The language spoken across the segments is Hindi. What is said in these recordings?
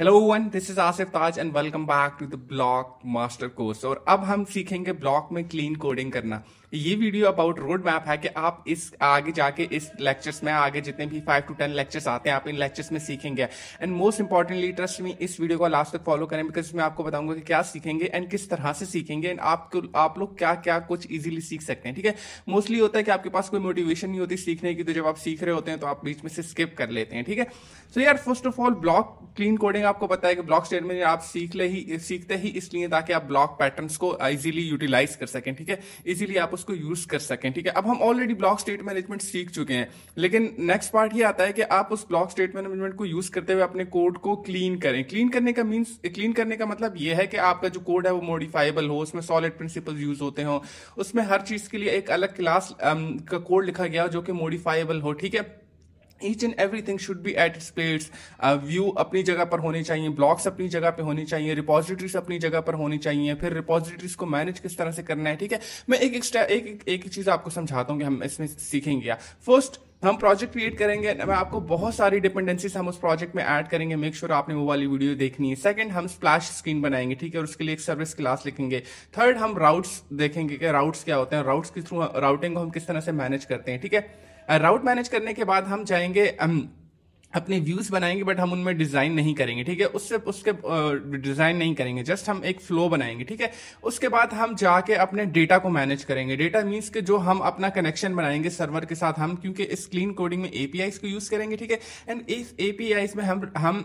hello one this is Asif Taj and welcome back to the bloc master course और अब हम सीखेंगे ब्लॉक में क्लीन कोडिंग करना ये वीडियो अबाउट रोड मैप है कि आप इस आगे जाके इस लेक्चर्स में आगे जितने भी फाइव टू टेन लेक्चर्स आते हैं आप इन लेक्चर्स में सीखेंगे and most importantly trust me इस वीडियो को लास्ट तक फॉलो करें बिकॉज मैं आपको बताऊंगा कि क्या सीखेंगे एंड किस तरह से सीखेंगे एंड आप, आप लोग क्या क्या कुछ ईजिली सीख सकते हैं ठीक है मोस्टली होता है कि आपके पास कोई मोटिवेशन नहीं होती सीखने की तो जब आप सीख रहे होते हैं तो आप बीच में से स्किप कर लेते हैं ठीक है सो यार first of all bloc clean coding आपको पता है कि ब्लॉक स्टेटमेंट आप सीख ले ही सीखते ही इसलिए ताकि आप ब्लॉक पैटर्न को इजिली यूटिलाइज कर सकें ठीक है इजिली आप उसको यूज कर सकें ठीक है अब हम ऑलरेडी ब्लॉक स्टेट मैनेजमेंट सीख चुके हैं लेकिन नेक्स्ट पार्ट ये आता है कि आप उस ब्लॉक स्टेट मैनेजमेंट को यूज करते हुए अपने कोड को क्लीन करें क्लीन करने का मीन्स क्लीन करने का मतलब यह है कि आपका जो कोड है वो मॉडिफाइबल हो उसमें सॉलिड प्रिंसिपल यूज होते हो उसमें हर चीज के लिए एक अलग क्लास um, का कोड लिखा गया जो कि मॉडिफाइबल हो ठीक है each and everything should be at its place view अपनी जगह पर होने चाहिए ब्लॉक्स अपनी जगह पर होने चाहिए रिपोजिटरीज अपनी जगह पर होनी चाहिए फिर रिपोजिटरीज को मैनेज किस तरह से करना है ठीक है मैं एक एक एक, एक, एक चीज़ आपको समझाता हूँ कि हम इसमें सीखेंगे फर्स्ट हम प्रोजेक्ट क्रिएट करेंगे मैं आपको बहुत सारी डिपेंडेंसीज हम उस प्रोजेक्ट में ऐड करेंगे मेक श्योर sure आपने वो वाली वीडियो देखनी है सेकंड हम स्प्लैश स्क्रीन बनाएंगे ठीक है और उसके लिए एक सर्विस क्लास लिखेंगे थर्ड हम राउट्स देखेंगे कि राउट्स क्या होते हैं राउट्स के थ्रू राउटिंग को हम किस तरह से मैनेज करते हैं ठीक है राउट मैनेज करने के बाद हम जाएंगे अपने व्यूज बनाएंगे बट हम उनमें डिजाइन नहीं करेंगे ठीक है उससे उसके डिजाइन नहीं करेंगे जस्ट हम एक फ्लो बनाएंगे ठीक है उसके बाद हम जाके अपने डेटा को मैनेज करेंगे डेटा मीन्स के जो हम अपना कनेक्शन बनाएंगे सर्वर के साथ हम क्योंकि इस क्लीन कोडिंग में एपीआईस को यूज करेंगे ठीक है एंड इस एपीआईस में हम हम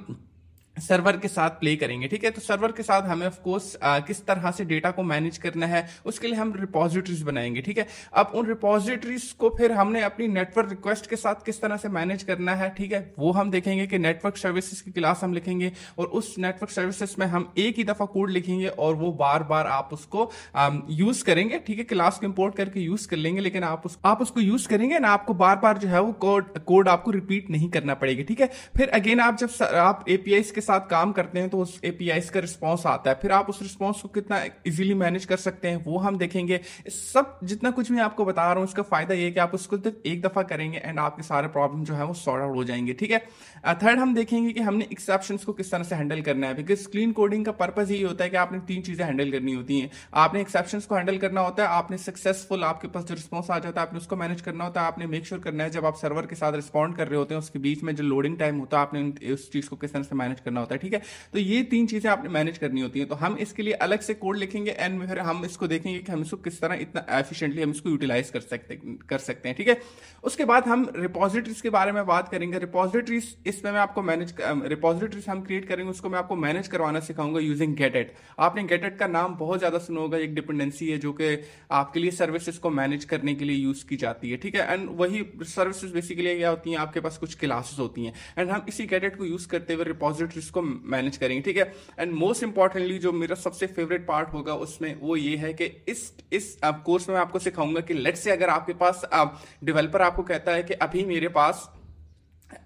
सर्वर के साथ प्ले करेंगे ठीक है तो सर्वर के साथ हमें ऑफ कोर्स किस तरह से डेटा को मैनेज करना है उसके लिए हम रिपोजिटरीज बनाएंगे ठीक है अब उन रिपोजिटरीज को फिर हमने अपनी नेटवर्क रिक्वेस्ट के साथ किस तरह से मैनेज करना है ठीक है वो हम देखेंगे कि नेटवर्क सर्विसेज की क्लास हम लिखेंगे और उस नेटवर्क सर्विसेज में हम एक ही दफा कोड लिखेंगे और वो बार बार आप उसको यूज करेंगे ठीक है क्लास को इम्पोर्ट करके यूज कर लेंगे लेकिन आप उस, आप उसको यूज करेंगे ना आपको बार बार जो है वो कोड कोड आपको रिपीट नहीं करना पड़ेगा ठीक है फिर अगेन आप जब आप एपीआई के साथ काम करते हैं तो उस ए का रिस्पॉन्स आता है फिर आप उस रिस्पॉन्स को कितना इजीली मैनेज कर सकते हैं वो हम देखेंगे सब जितना कुछ मैं आपको बता रहा हूँ इसका फायदा ये कि आप उसको सिर्फ एक दफा करेंगे एंड आपके सारे प्रॉब्लम जो है वो सॉर्ट आउट हो जाएंगे ठीक है थर्ड हम देखेंगे कि हमने एक्सेप्शन को किस तरह से हैंडल करना है बिकॉज क्लीन कोडिंग का पर्पज यही होता है कि आपने तीन चीजें हैंडल करनी होती हैं आपने एक्सेप्शन को हैंडल करना होता है आपने सक्सेसफुल आपके पास जो रिस्पॉन्स आ जाता है आपने उसको मैनेज करना होता है आपने मेक श्योर करना है जब आप सर्वर के साथ रिस्पॉन्ड कर रहे होते हैं उसके बीच में जो लोडिंग टाइम होता है आपने उस चीज को किस तरह से मैनेज करना करना होता है ठीक है तो ये तीन चीजें आपने मैनेज करनी होती है तो हम इसके लिए अलग से कोड लिखेंगे एंड फिर हम इसको देखेंगे कि हम इसको किस तरह इतना एफिशिएंटली हम इसको यूटिलाइज कर सकते कर सकते हैं ठीक है उसके बाद हम रिपोजिटरीज के बारे में बात करेंगे रिपोजिटरीज इसमें मैं आपको मैनेज रिपोजिटरीज हम क्रिएट करेंगे उसको मैं आपको मैनेज करवाना सिखाऊंगा यूजिंग गेटेट आपने गेटेट का नाम बहुत ज्यादा सुना होगा एक डिपेंडेंसी है जो कि आपके लिए सर्विसेज को मैनेज करने के लिए यूज की जाती है ठीक है एंड वही सर्विसेज बेसिकली क्या होती है आपके पास कुछ क्लासेस होती हैं एंड हम इसी गेटेट को यूज करते हुए रिपोजिटरी जिसको मैनेज करेंगे ठीक है एंड मोस्ट इंपॉर्टेंटली जो मेरा सबसे फेवरेट पार्ट होगा उसमें वो ये है कि इस इस कोर्स में मैं आपको सिखाऊंगा कि लेट्स से अगर आपके पास डेवलपर आप, आपको कहता है कि अभी मेरे पास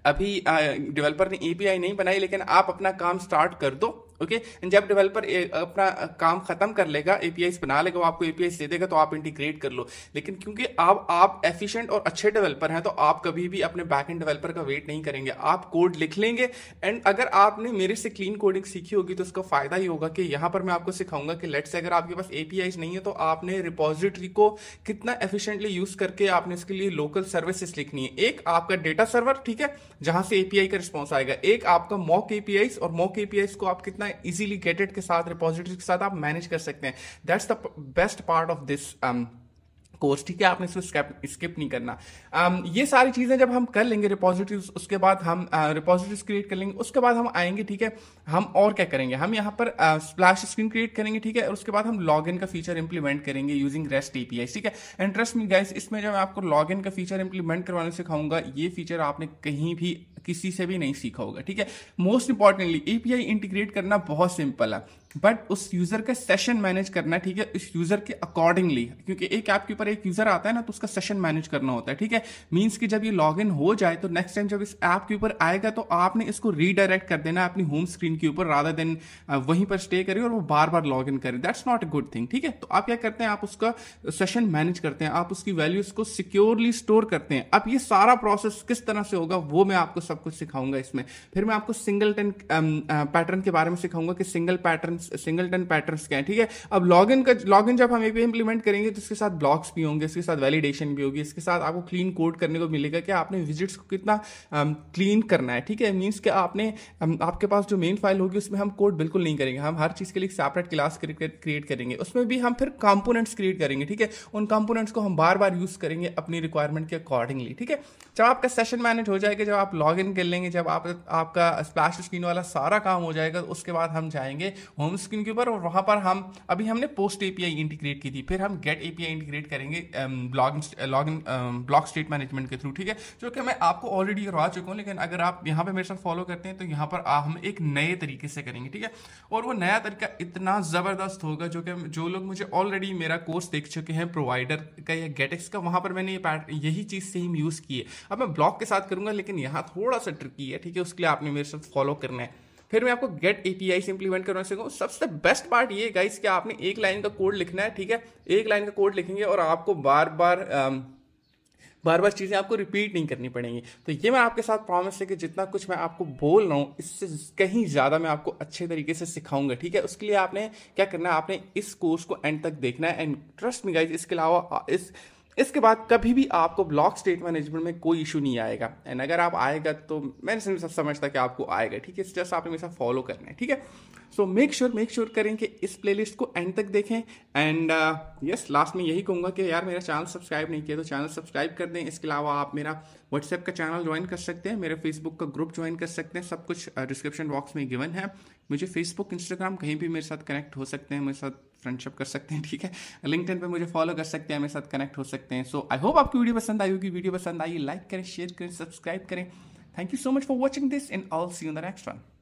अभी डेवलपर ने एपीआई नहीं बनाई लेकिन आप अपना काम स्टार्ट कर दो ओके जब डेवलपर अपना काम खत्म कर लेगा एपीआई बना लेगा वो आपको एपीआई दे देगा तो आप इंटीग्रेट कर लो लेकिन क्योंकि आप आप एफिशिएंट और अच्छे डेवलपर हैं तो आप कभी भी अपने बैक एंड डेवलपर का वेट नहीं करेंगे आप कोड लिख लेंगे एंड अगर आपने मेरे से क्लीन कोडिंग सीखी होगी तो उसका फायदा ही होगा कि यहां पर मैं आपको सिखाऊंगा कि लेट्स अगर आपके पास एपीआई नहीं है तो आपने रिपोजिटरी को कितना एफिशिएंटली यूज करके आपने इसके लिए लोकल सर्विसेस लिखनी है एक आपका डेटा सर्वर ठीक है जहां से एपीआई का रिस्पॉन्स आएगा एक आपका मॉक एपीआईस और मॉक एपीआईस को आप कितना इतना इजीली गेटेड के साथ रिपोजिटरी के साथ आप मैनेज कर सकते हैं that's the best part of this course ठीक है आपने इसको स्किप नहीं करना um, ये सारी चीज़ें जब हम कर लेंगे रिपोजिटरीज उसके बाद हम रिपोजिटरीज uh, क्रिएट कर लेंगे उसके बाद हम आएंगे ठीक है हम और क्या करेंगे हम यहाँ पर स्प्लैश स्क्रीन क्रिएट करेंगे ठीक है और उसके बाद हम लॉग इन का फीचर इंप्लीमेंट करेंगे यूजिंग रेस्ट एपीआई ठीक है एंड ट्रस्ट मी गाइस इसमें जब मैं आपको लॉग इन का फीचर इंप्लीमेंट करवाने सिखाऊंगा ये फीचर आपने कहीं भी किसी से भी नहीं सीखा होगा ठीक है मोस्ट इंपॉर्टेंटली एपीआई इंटीग्रेट करना बहुत सिंपल है बट उस यूजर का सेशन मैनेज करना ठीक है उस यूजर के अकॉर्डिंगली क्योंकि एक ऐप के ऊपर एक यूजर आता है ना तो उसका सेशन मैनेज करना होता है ठीक है मीन्स कि जब ये लॉग हो जाए तो नेक्स्ट टाइम जब इस ऐप के ऊपर आएगा तो आपने इसको रीडायरेक्ट कर देना अपनी होम स्क्रीन के ऊपर राधा देन वहीं पर स्टे करे और वो बार बार लॉग इन करे that's not a good thing ठीक है तो आप क्या करते हैं आप उसका सेशन मैनेज करते हैं आप उसकी वैल्यूज को सिक्योरली स्टोर करते हैं अब ये सारा प्रोसेस किस तरह से होगा वो मैं आपको सब सब कुछ सिखाऊंगा इसमें फिर मैं आपको सिंगल टन पैटर्न के बारे में सिखाऊंगा कि single pattern singleton pattern क्या है ठीक है अब लॉग इन का लॉग इन जब हम भी इंप्लीमेंट करेंगे तो इसके साथ ब्लॉक्स भी होंगे इसके साथ वैलिडेशन भी होगी इसके साथ आपको क्लीन कोड करने को मिलेगा कि आपने विजिट्स को कितना क्लीन करना है ठीक है मीन्स कि आपने आपके पास जो मेन फाइल होगी उसमें हम कोड बिल्कुल नहीं करेंगे हम हर चीज़ के लिए सेपरेट क्लास क्रिएट करेंगे उसमें भी हम फिर कॉम्पोनेंट्स क्रिएट करेंगे ठीक है उन कॉम्पोनेंट्स को हम बार बार यूज़ करेंगे अपनी रिक्वायरमेंट के अकॉर्डिंगली ठीक है जब आपका सेशन मैनेज हो जाएगा जब आप लॉग लॉग इन कर लेंगे जब आप आपका स्प्लैश स्क्रीन वाला सारा काम हो जाएगा तो उसके बाद हम जाएंगे होम स्क्रीन के ऊपर और वहाँ पर हम अभी हमने पोस्ट ए इंटीग्रेट की थी फिर हम गेट ए इंटीग्रेट करेंगे log in bloc state management के थ्रू ठीक है जो कि मैं आपको ऑलरेडी करवा चुका हूँ लेकिन अगर आप यहाँ पर मेरे साथ फॉलो करते हैं तो यहाँ पर हम एक नए तरीके से करेंगे ठीक है और वो नया तरीका इतना ज़बरदस्त होगा जो कि जो लोग मुझे ऑलरेडी मेरा कोर्स देख चुके हैं प्रोवाइडर का या गेटेक्स का वहाँ पर मैंने ये यही चीज़ सेम यूज़ की है अब मैं ब्लॉक के साथ करूँगा लेकिन यहाँ थोड़ा थोड़ा सा ट्रिकी है ठीक है उसके लिए आपने मेरे साथ फॉलो करना है फिर मैं आपको गेट ए पी आई से इंप्लीमेंट करना सकूँ सबसे बेस्ट पार्ट ये गाइस कि आपने एक लाइन का कोड लिखना है ठीक है एक लाइन का कोड लिखेंगे और आपको बार बार आम, बार बार चीज़ें आपको रिपीट नहीं करनी पड़ेंगी तो ये मैं आपके साथ प्रॉमिस है कि जितना कुछ मैं आपको बोल रहा हूँ इससे कहीं ज़्यादा मैं आपको अच्छे तरीके से सिखाऊंगा ठीक है उसके लिए आपने क्या करना है आपने इस कोर्स को एंड तक देखना है एंड ट्रस्ट मी गाइज इसके अलावा इस इसके बाद कभी भी आपको ब्लॉक स्टेट मैनेजमेंट में कोई इशू नहीं आएगा एंड अगर आप आएगा तो मैं सब समझता कि आपको आएगा ठीक है जस्ट आपने मेरे साथ फॉलो करना है ठीक है so make sure make sure करें कि इस प्लेलिस्ट को एंड तक देखें एंड यस लास्ट में यही कहूंगा कि यार मेरा चैनल सब्सक्राइब नहीं किया तो चैनल सब्सक्राइब कर दें इसके अलावा आप मेरा व्हाट्सएप का चैनल ज्वाइन कर सकते हैं मेरे फेसबुक का ग्रुप ज्वाइन कर सकते हैं सब कुछ डिस्क्रिप्शन uh, बॉक्स में गिवन है मुझे फेसबुक इंस्टाग्राम कहीं भी मेरे साथ कनेक्ट हो सकते हैं मेरे साथ फ्रेंडशिप कर सकते हैं ठीक है लिंकड पे मुझे फॉलो कर सकते हैं मेरे साथ कनेक्ट हो सकते हैं सो आई होप आपकी वीडियो पसंद आई होगी वीडियो पसंद आई लाइक करें शेयर करें सब्सक्राइब करें thank you so much for watching this in all see you the next one